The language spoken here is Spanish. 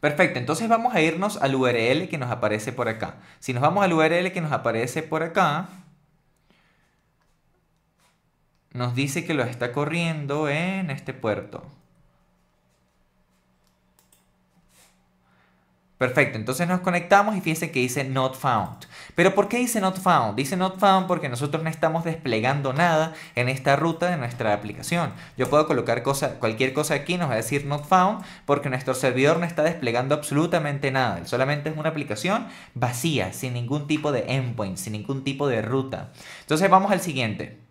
Perfecto, entonces vamos a irnos al URL que nos aparece por acá. Si nos vamos al URL que nos aparece por acá, nos dice que lo está corriendo en este puerto. Perfecto, entonces nos conectamos y fíjense que dice not found. Pero ¿por qué dice not found? Dice not found porque nosotros no estamos desplegando nada en esta ruta de nuestra aplicación. Yo puedo colocar cualquier cosa aquí, nos va a decir not found porque nuestro servidor no está desplegando absolutamente nada. Solamente es una aplicación vacía, sin ningún tipo de endpoint, sin ningún tipo de ruta. Entonces vamos al siguiente.